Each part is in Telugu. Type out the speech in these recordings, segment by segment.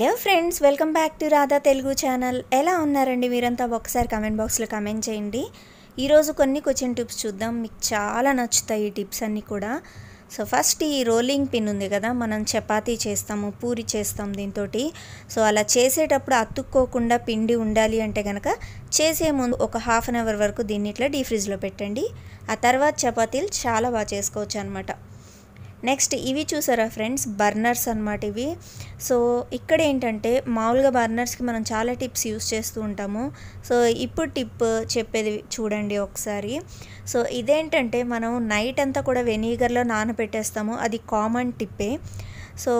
hello friends welcome back to Radha Telugu channel ఎలా ఉన్నారండి మీరంతా ఒకసారి కమెంట్ బాక్స్లో కమెంట్ చేయండి ఈరోజు కొన్ని క్వశ్చన్ టిప్స్ చూద్దాం మీకు చాలా నచ్చుతాయి ఈ టిప్స్ అన్నీ కూడా సో ఫస్ట్ ఈ రోలింగ్ పిన్ ఉంది కదా మనం చపాతీ చేస్తాము పూరి చేస్తాం దీంతో సో అలా చేసేటప్పుడు అతుక్కోకుండా పిండి ఉండాలి అంటే కనుక చేసే ముందు ఒక హాఫ్ అన్ అవర్ వరకు దీన్ని ఇట్లా డీ ఫ్రిడ్జ్లో పెట్టండి ఆ తర్వాత చపాతీలు చాలా బాగా చేసుకోవచ్చు అనమాట నెక్స్ట్ ఇవి చూసారా ఫ్రెండ్స్ బర్నర్స్ అనమాట ఇవి సో ఇక్కడ ఏంటంటే మామూలుగా బర్నర్స్కి మనం చాలా టిప్స్ యూస్ చేస్తూ ఉంటాము సో ఇప్పుడు టిప్ చెప్పేది చూడండి ఒకసారి సో ఇదేంటంటే మనం నైట్ అంతా కూడా వెనిగర్లో నానబెట్టేస్తాము అది కామన్ టిప్పే సో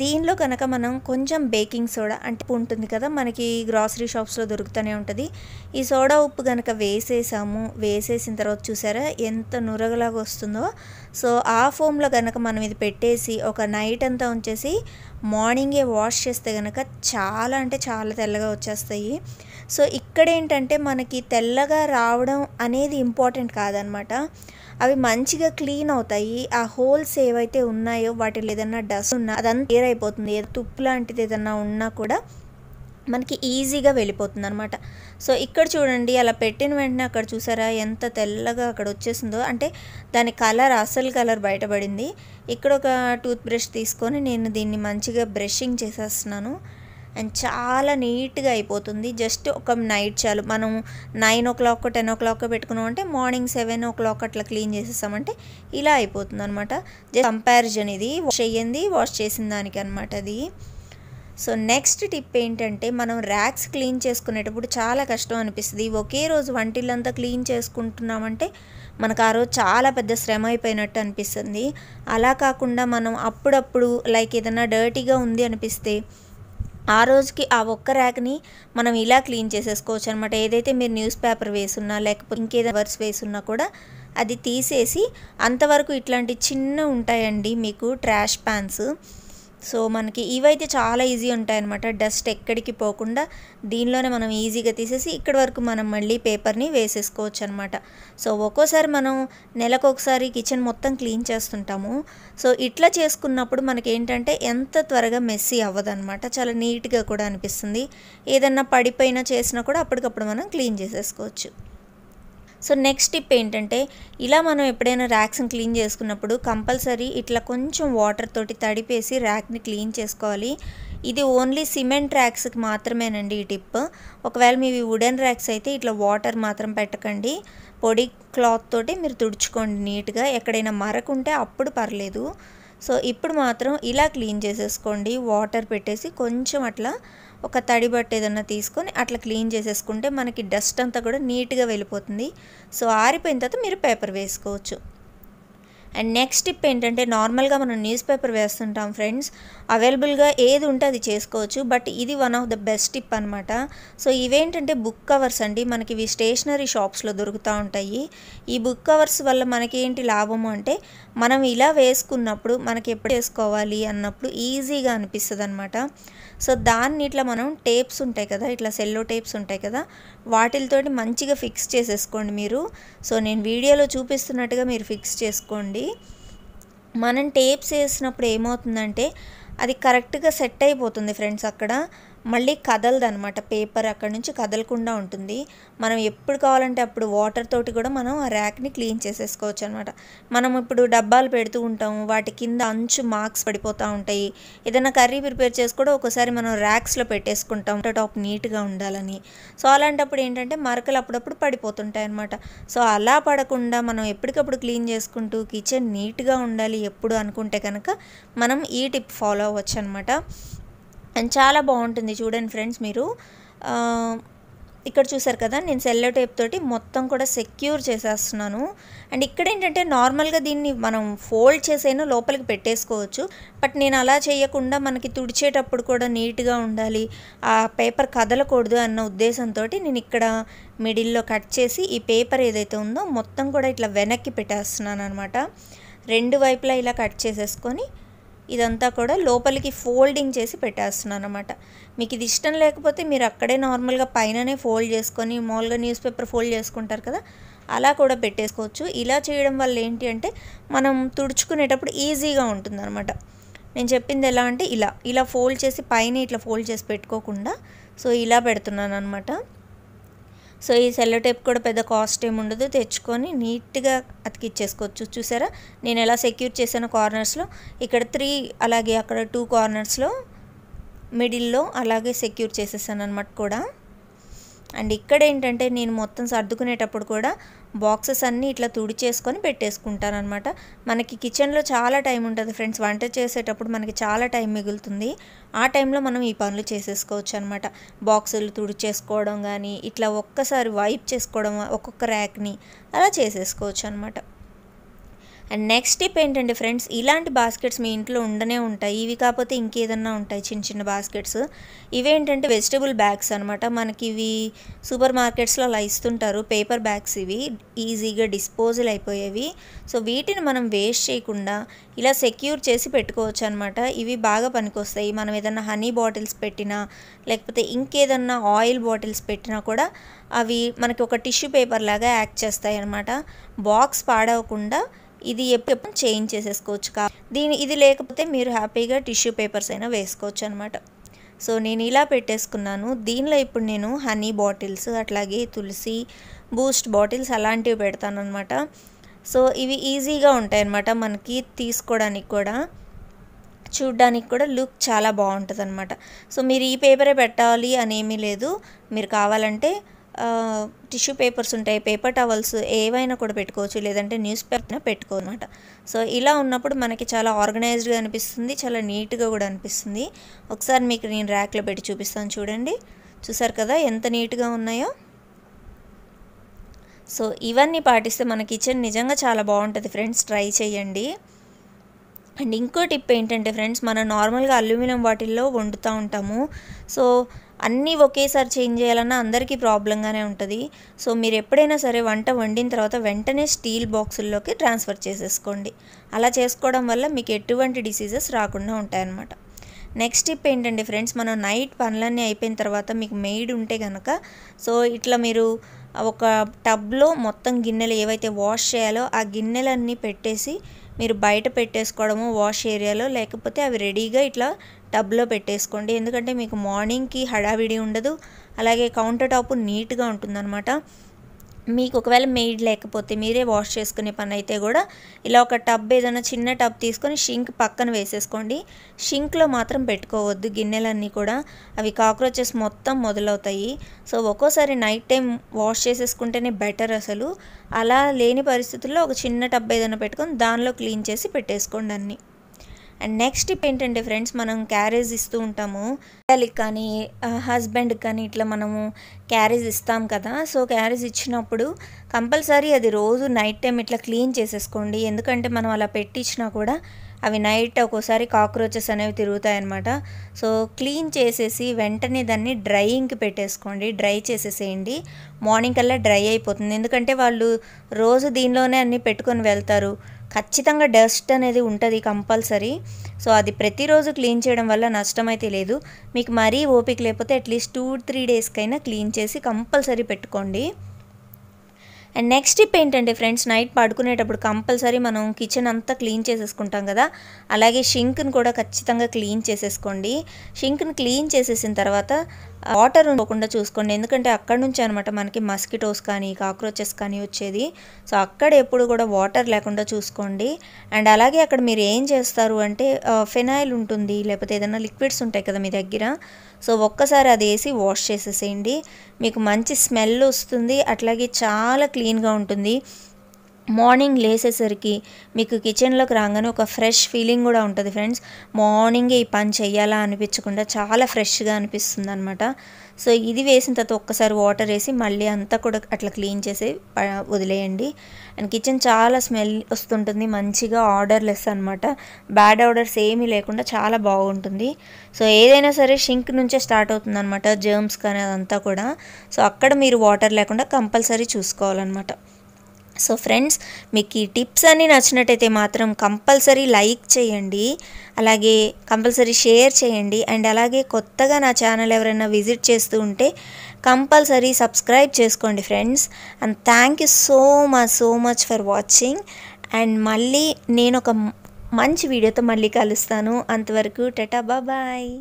దీనిలో కనుక మనం కొంచెం బేకింగ్ సోడా అంటే ఉంటుంది కదా మనకి గ్రాసరీ షాప్స్లో దొరుకుతూనే ఉంటుంది ఈ సోడా ఉప్పు కనుక వేసేసాము వేసేసిన తర్వాత చూసారా ఎంత నురగలాగా వస్తుందో సో ఆ ఫోమ్లో కనుక మనం ఇది పెట్టేసి ఒక నైట్ అంతా ఉంచేసి మార్నింగే వాష్ చేస్తే కనుక చాలా అంటే చాలా తెల్లగా వచ్చేస్తాయి సో ఇక్కడ ఏంటంటే మనకి తెల్లగా రావడం అనేది ఇంపార్టెంట్ కాదనమాట అవి మంచిగా క్లీన్ అవుతాయి ఆ హోల్స్ ఏవైతే ఉన్నాయో వాటిలో ఏదైనా డస్ట్ ఉన్నా అదంతా క్లియర్ అయిపోతుంది తుప్పు లాంటిది ఏదన్నా ఉన్నా కూడా మనకి ఈజీగా వెళ్ళిపోతుంది అనమాట సో ఇక్కడ చూడండి అలా పెట్టిన వెంటనే అక్కడ చూసారా ఎంత తెల్లగా అక్కడ వచ్చేసిందో అంటే దాని కలర్ అసలు కలర్ బయటపడింది ఇక్కడ ఒక టూత్ బ్రష్ తీసుకొని నేను దీన్ని మంచిగా బ్రషింగ్ చేసేస్తున్నాను అండ్ చాలా నీట్గా అయిపోతుంది జస్ట్ ఒక నైట్ చాలు మనం nine o'clock ten o'clock పెట్టుకున్నాం అంటే మార్నింగ్ సెవెన్ ఓ క్లాక్ అట్లా క్లీన్ చేసేసామంటే ఇలా అయిపోతుంది అనమాట జస్ట్ కంపారిజన్ ఇది వాష్ అయ్యింది వాష్ చేసిన దానికి అనమాట అది సో నెక్స్ట్ టిప్ ఏంటంటే మనం ర్యాక్స్ క్లీన్ చేసుకునేటప్పుడు చాలా కష్టం అనిపిస్తుంది ఒకే రోజు వంటిల్లంతా క్లీన్ చేసుకుంటున్నామంటే మనకు ఆ రోజు చాలా పెద్ద శ్రమ అయిపోయినట్టు అనిపిస్తుంది అలా కాకుండా మనం అప్పుడప్పుడు లైక్ ఏదైనా డర్టీగా ఉంది అనిపిస్తే ఆ రోజుకి ఆ ఒక్క ర్యాక్ని మనం ఇలా క్లీన్ చేసేసుకోవచ్చు అనమాట ఏదైతే మీరు న్యూస్ పేపర్ వేసున్నా లేకపోతే ఇంకేదైనా వర్స్ వేసున్నా కూడా అది తీసేసి అంతవరకు ఇట్లాంటి చిన్న ఉంటాయండి మీకు ట్రాష్ ప్యాన్స్ సో మనకి ఇవైతే చాలా ఈజీ ఉంటాయి అనమాట డస్ట్ ఎక్కడికి పోకుండా దీనిలోనే మనం ఈజీగా తీసేసి ఇక్కడి వరకు మనం మళ్ళీ పేపర్ని వేసేసుకోవచ్చు అనమాట సో ఒక్కోసారి మనం నెలకు ఒకసారి కిచెన్ మొత్తం క్లీన్ చేస్తుంటాము సో ఇట్లా చేసుకున్నప్పుడు మనకి ఏంటంటే ఎంత త్వరగా మెస్సీ అవ్వదనమాట చాలా నీట్గా కూడా అనిపిస్తుంది ఏదన్నా పడిపోయినా చేసినా కూడా అప్పటికప్పుడు మనం క్లీన్ చేసేసుకోవచ్చు సో నెక్స్ట్ టిప్ ఏంటంటే ఇలా మనం ఎప్పుడైనా ర్యాక్స్ని క్లీన్ చేసుకున్నప్పుడు కంపల్సరీ ఇట్లా కొంచెం వాటర్ తోటి తడిపేసి ర్యాక్ని క్లీన్ చేసుకోవాలి ఇది ఓన్లీ సిమెంట్ ర్యాక్స్కి మాత్రమేనండి ఈ టిప్ ఒకవేళ మీవి వుడెన్ ర్యాక్స్ అయితే ఇట్లా వాటర్ మాత్రం పెట్టకండి పొడి క్లాత్ తోటి మీరు తుడుచుకోండి నీట్గా ఎక్కడైనా మరకుంటే అప్పుడు పర్లేదు సో ఇప్పుడు మాత్రం ఇలా క్లీన్ చేసేసుకోండి వాటర్ పెట్టేసి కొంచెం అట్లా ఒక తడి బట్ట ఏదన్నా తీసుకొని అట్లా క్లీన్ చేసేసుకుంటే మనకి డస్ట్ అంతా కూడా నీట్గా వెళ్ళిపోతుంది సో ఆరిపోయిన తర్వాత మీరు పేపర్ వేసుకోవచ్చు అండ్ నెక్స్ట్ టిప్ ఏంటంటే నార్మల్గా మనం న్యూస్ పేపర్ వేస్తుంటాం ఫ్రెండ్స్ అవైలబుల్గా ఏది ఉంటే అది చేసుకోవచ్చు బట్ ఇది one of the best tip అనమాట సో ఇవేంటంటే బుక్ కవర్స్ అండి మనకి ఇవి స్టేషనరీ షాప్స్లో దొరుకుతూ ఉంటాయి ఈ బుక్ కవర్స్ వల్ల మనకి ఏంటి లాభము అంటే మనం ఇలా వేసుకున్నప్పుడు మనకి ఎప్పుడు వేసుకోవాలి అన్నప్పుడు ఈజీగా అనిపిస్తుంది అనమాట సో దాన్ని ఇట్లా మనం టేప్స్ ఉంటాయి కదా ఇట్లా సెల్లో టేప్స్ ఉంటాయి కదా వాటితోటి మంచిగా ఫిక్స్ చేసేసుకోండి మీరు సో నేను వీడియోలో చూపిస్తున్నట్టుగా మీరు ఫిక్స్ చేసుకోండి మనం టేప్స్ వేసినప్పుడు ఏమవుతుందంటే అది కరెక్ట్గా సెట్ అయిపోతుంది ఫ్రెండ్స్ అక్కడ మళ్ళీ కదలదనమాట పేపర్ అక్కడ నుంచి కదలకుండా ఉంటుంది మనం ఎప్పుడు కావాలంటే అప్పుడు వాటర్ తోటి కూడా మనం ఆ ర్యాక్ని క్లీన్ చేసేసుకోవచ్చు అనమాట మనం ఇప్పుడు డబ్బాలు పెడుతూ ఉంటాము వాటి కింద అంచు మార్క్స్ పడిపోతూ ఉంటాయి ఏదైనా కర్రీ ప్రిపేర్ చేసి కూడా ఒకసారి మనం ర్యాక్స్లో పెట్టేసుకుంటాం టాప్ నీట్గా ఉండాలని సో అలాంటప్పుడు ఏంటంటే మరకలు అప్పుడప్పుడు పడిపోతుంటాయి అనమాట సో అలా పడకుండా మనం ఎప్పటికప్పుడు క్లీన్ చేసుకుంటూ కిచెన్ నీట్గా ఉండాలి ఎప్పుడు అనుకుంటే కనుక మనం ఈ టిప్ ఫాలో అవ్వచ్చు అనమాట అండ్ చాలా బాగుంటుంది చూడండి ఫ్రెండ్స్ మీరు ఇక్కడ చూసారు కదా నేను సెల్లో టేప్ తోటి మొత్తం కూడా సెక్యూర్ చేసేస్తున్నాను అండ్ ఇక్కడ ఏంటంటే నార్మల్గా దీన్ని మనం ఫోల్డ్ చేసైనా లోపలికి పెట్టేసుకోవచ్చు బట్ నేను అలా చేయకుండా మనకి తుడిచేటప్పుడు కూడా నీట్గా ఉండాలి ఆ పేపర్ కదలకూడదు అన్న ఉద్దేశంతో నేను ఇక్కడ మిడిల్లో కట్ చేసి ఈ పేపర్ ఏదైతే ఉందో మొత్తం కూడా ఇట్లా వెనక్కి పెట్టేస్తున్నాను అనమాట రెండు వైపులా ఇలా కట్ చేసేసుకొని ఇదంతా కూడా లోపలికి ఫోల్డింగ్ చేసి పెట్టేస్తున్నాను అనమాట మీకు ఇది ఇష్టం లేకపోతే మీరు అక్కడే నార్మల్గా పైననే ఫోల్డ్ చేసుకొని మామూలుగా న్యూస్ పేపర్ ఫోల్డ్ చేసుకుంటారు కదా అలా కూడా పెట్టేసుకోవచ్చు ఇలా చేయడం వల్ల ఏంటి అంటే మనం తుడుచుకునేటప్పుడు ఈజీగా ఉంటుందన్నమాట నేను చెప్పింది ఎలా అంటే ఇలా ఇలా ఫోల్డ్ చేసి పైన ఇట్లా ఫోల్డ్ చేసి పెట్టుకోకుండా సో ఇలా పెడుతున్నాను అనమాట సో ఈ సెల్లో టేప్ కూడా పెద్ద కాస్ట్ ఏమి ఉండదు తెచ్చుకొని నీట్గా అతికిచ్చేసుకోవచ్చు చూసారా నేను ఎలా సెక్యూర్ చేశాను కార్నర్స్లో ఇక్కడ త్రీ అలాగే అక్కడ టూ కార్నర్స్లో మిడిల్లో అలాగే సెక్యూర్ చేసేసాను అనమాట కూడా అండ్ ఇక్కడ ఏంటంటే నేను మొత్తం సర్దుకునేటప్పుడు కూడా బాక్సెస్ అన్నీ ఇట్లా తుడిచేసుకొని పెట్టేసుకుంటాను అనమాట మనకి కిచెన్లో చాలా టైం ఉంటుంది ఫ్రెండ్స్ వంట చేసేటప్పుడు మనకి చాలా టైం మిగులుతుంది ఆ టైంలో మనం ఈ పనులు చేసేసుకోవచ్చు అనమాట బాక్సులు తుడిచేసుకోవడం కానీ ఇట్లా ఒక్కసారి వైప్ చేసుకోవడం ఒక్కొక్క ర్యాక్ని అలా చేసేసుకోవచ్చు అనమాట అండ్ నెక్స్ట్ టిప్ ఏంటంటే ఫ్రెండ్స్ ఇలాంటి బాస్కెట్స్ మీ ఇంట్లో ఉండనే ఉంటాయి ఇవి కాకపోతే ఇంకేదన్నా ఉంటాయి చిన్న చిన్న బాస్కెట్స్ ఇవేంటంటే వెజిటబుల్ బ్యాగ్స్ అనమాట మనకి ఇవి సూపర్ మార్కెట్స్లో అలా ఇస్తుంటారు పేపర్ బ్యాగ్స్ ఇవి ఈజీగా డిస్పోజల్ అయిపోయేవి సో వీటిని మనం వేస్ట్ చేయకుండా ఇలా సెక్యూర్ చేసి పెట్టుకోవచ్చు అనమాట ఇవి బాగా పనికొస్తాయి మనం ఏదన్నా హనీ బాటిల్స్ పెట్టినా లేకపోతే ఇంకేదన్నా ఆయిల్ బాటిల్స్ పెట్టినా కూడా అవి మనకి ఒక టిష్యూ పేపర్ లాగా యాక్ట్ చేస్తాయి అనమాట బాక్స్ పాడవకుండా ఇది ఎప్పుడు చేంజ్ చేసేసుకోవచ్చు కా దీని ఇది లేకపోతే మీరు హ్యాపీగా టిష్యూ పేపర్స్ అయినా వేసుకోవచ్చు అనమాట సో నేను ఇలా పెట్టేసుకున్నాను దీనిలో ఇప్పుడు నేను హనీ బాటిల్స్ అట్లాగే తులసి బూస్ట్ బాటిల్స్ అలాంటివి పెడతాను అనమాట సో ఇవి ఈజీగా ఉంటాయన్నమాట మనకి తీసుకోవడానికి కూడా చూడ్డానికి కూడా లుక్ చాలా బాగుంటుంది అనమాట సో మీరు ఈ పేపరే పెట్టాలి అనేమీ లేదు మీరు కావాలంటే టిష్యూ పేపర్స్ ఉంటాయి పేపర్ టవల్స్ ఏవైనా కూడా పెట్టుకోవచ్చు లేదంటే న్యూస్ పేపర్ పెట్టుకో అనమాట సో ఇలా ఉన్నప్పుడు మనకి చాలా ఆర్గనైజ్డ్గా అనిపిస్తుంది చాలా నీట్గా కూడా అనిపిస్తుంది ఒకసారి మీకు నేను ర్యాక్లో పెట్టి చూపిస్తాను చూడండి చూసారు కదా ఎంత నీట్గా ఉన్నాయో సో ఇవన్నీ పాటిస్తే మన కిచెన్ నిజంగా చాలా బాగుంటుంది ఫ్రెండ్స్ ట్రై చేయండి అండ్ ఇంకో టిప్ ఏంటంటే ఫ్రెండ్స్ మనం నార్మల్గా అల్యూమినియం వాటిల్లో వండుతూ ఉంటాము సో అన్నీ ఒకేసారి చేంజ్ చేయాలన్నా అందరికీ ప్రాబ్లంగానే ఉంటుంది సో మీరు ఎప్పుడైనా సరే వంట వండిన తర్వాత వెంటనే స్టీల్ బాక్సుల్లోకి ట్రాన్స్ఫర్ చేసేసుకోండి అలా చేసుకోవడం వల్ల మీకు ఎటువంటి డిసీజెస్ రాకుండా ఉంటాయన్నమాట నెక్స్ట్ టిప్ ఏంటంటే ఫ్రెండ్స్ మనం నైట్ పనులన్నీ అయిపోయిన తర్వాత మీకు మెయిడ్ ఉంటే కనుక సో ఇట్లా మీరు ఒక టబ్లో మొత్తం గిన్నెలు ఏవైతే వాష్ చేయాలో ఆ గిన్నెలన్నీ పెట్టేసి మీరు బయట పెట్టేసుకోవడము వాష్ ఏరియాలో లేకపోతే అవి రెడీగా ఇట్లా టబ్లో పెట్టేసుకోండి ఎందుకంటే మీకు మార్నింగ్కి హడావిడి ఉండదు అలాగే కౌంటర్ టాప్ నీట్గా ఉంటుందన్నమాట మీకు ఒకవేళ మెయిడ్ లేకపోతే మీరే వాష్ చేసుకునే పని అయితే కూడా ఇలా ఒక టబ్ ఏదైనా చిన్న టబ్ తీసుకొని షింక్ పక్కన వేసేసుకోండి షింక్లో మాత్రం పెట్టుకోవద్దు గిన్నెలన్నీ కూడా అవి కాక్రోచెస్ మొత్తం మొదలవుతాయి సో ఒక్కోసారి నైట్ టైం వాష్ చేసేసుకుంటేనే బెటర్ అసలు అలా లేని పరిస్థితుల్లో ఒక చిన్న టబ్ ఏదైనా పెట్టుకొని దానిలో క్లీన్ చేసి పెట్టేసుకోండి అన్నీ అండ్ నెక్స్ట్ ఇప్పుడు ఏంటంటే ఫ్రెండ్స్ మనం క్యారేజ్ ఇస్తూ ఉంటాము పిల్లలకి కానీ హస్బెండ్కి కానీ ఇట్లా మనము క్యారేజ్ ఇస్తాం కదా సో క్యారేజ్ ఇచ్చినప్పుడు కంపల్సరీ అది రోజు నైట్ టైం ఇట్లా క్లీన్ చేసేసుకోండి ఎందుకంటే మనం అలా పెట్టించినా కూడా అవి నైట్ ఒక్కోసారి కాక్రోచెస్ అనేవి తిరుగుతాయి అన్నమాట సో క్లీన్ చేసేసి వెంటనే దాన్ని డ్రైయింగ్కి పెట్టేసుకోండి డ్రై చేసేసేయండి మార్నింగ్ కల్లా డ్రై అయిపోతుంది ఎందుకంటే వాళ్ళు రోజు దీనిలోనే అన్నీ పెట్టుకొని వెళ్తారు ఖచ్చితంగా డస్ట్ అనేది ఉంటుంది కంపల్సరీ సో అది ప్రతిరోజు క్లీన్ చేయడం వల్ల నష్టం అయితే లేదు మీకు మరీ ఓపిక లేకపోతే అట్లీస్ట్ టూ త్రీ డేస్కైనా క్లీన్ చేసి కంపల్సరీ పెట్టుకోండి అండ్ నెక్స్ట్ టిప్ ఏంటంటే ఫ్రెండ్స్ నైట్ పడుకునేటప్పుడు కంపల్సరీ మనం కిచెన్ అంతా క్లీన్ చేసేసుకుంటాం కదా అలాగే షింక్ని కూడా ఖచ్చితంగా క్లీన్ చేసేసుకోండి షింక్ని క్లీన్ చేసేసిన తర్వాత వాటర్ ఉండకుండా చూసుకోండి ఎందుకంటే అక్కడ నుంచి అనమాట మనకి మస్కిటోస్ కానీ కాక్రోచెస్ కానీ వచ్చేది సో అక్కడ ఎప్పుడు కూడా వాటర్ లేకుండా చూసుకోండి అండ్ అలాగే అక్కడ మీరు ఏం చేస్తారు అంటే ఫెనాయిల్ ఉంటుంది లేకపోతే ఏదైనా లిక్విడ్స్ ఉంటాయి కదా మీ దగ్గర సో ఒక్కసారి అది వేసి వాష్ చేసేసేయండి మీకు మంచి స్మెల్ వస్తుంది అట్లాగే చాలా క్లీన్గా ఉంటుంది మార్నింగ్ లేసేసరికి మీకు కిచెన్లోకి రాగానే ఒక ఫ్రెష్ ఫీలింగ్ కూడా ఉంటుంది ఫ్రెండ్స్ మార్నింగే ఈ పని చేయాలా అనిపించకుండా చాలా ఫ్రెష్గా అనిపిస్తుంది అనమాట సో ఇది వేసిన తర్వాత ఒక్కసారి వాటర్ వేసి మళ్ళీ అంతా కూడా అట్లా క్లీన్ చేసి వదిలేయండి అండ్ కిచెన్ చాలా స్మెల్ వస్తుంటుంది మంచిగా ఆర్డర్లెస్ అనమాట బ్యాడ్ ఆర్డర్స్ ఏమీ లేకుండా చాలా బాగుంటుంది సో ఏదైనా సరే షింక్ నుంచే స్టార్ట్ అవుతుంది అనమాట జర్మ్స్ కానీ అదంతా కూడా సో అక్కడ మీరు వాటర్ లేకుండా కంపల్సరీ చూసుకోవాలన్నమాట సో ఫ్రెండ్స్ మీకు ఈ టిప్స్ అన్నీ నచ్చినట్టయితే మాత్రం కంపల్సరీ లైక్ చేయండి అలాగే కంపల్సరీ షేర్ చేయండి అండ్ అలాగే కొత్తగా నా ఛానల్ ఎవరైనా విజిట్ చేస్తూ ఉంటే కంపల్సరీ సబ్స్క్రైబ్ చేసుకోండి friends and thank you so much so much for watching and మళ్ళీ నేను ఒక మంచి వీడియోతో మళ్ళీ కలుస్తాను అంతవరకు టెటా బాబాయ్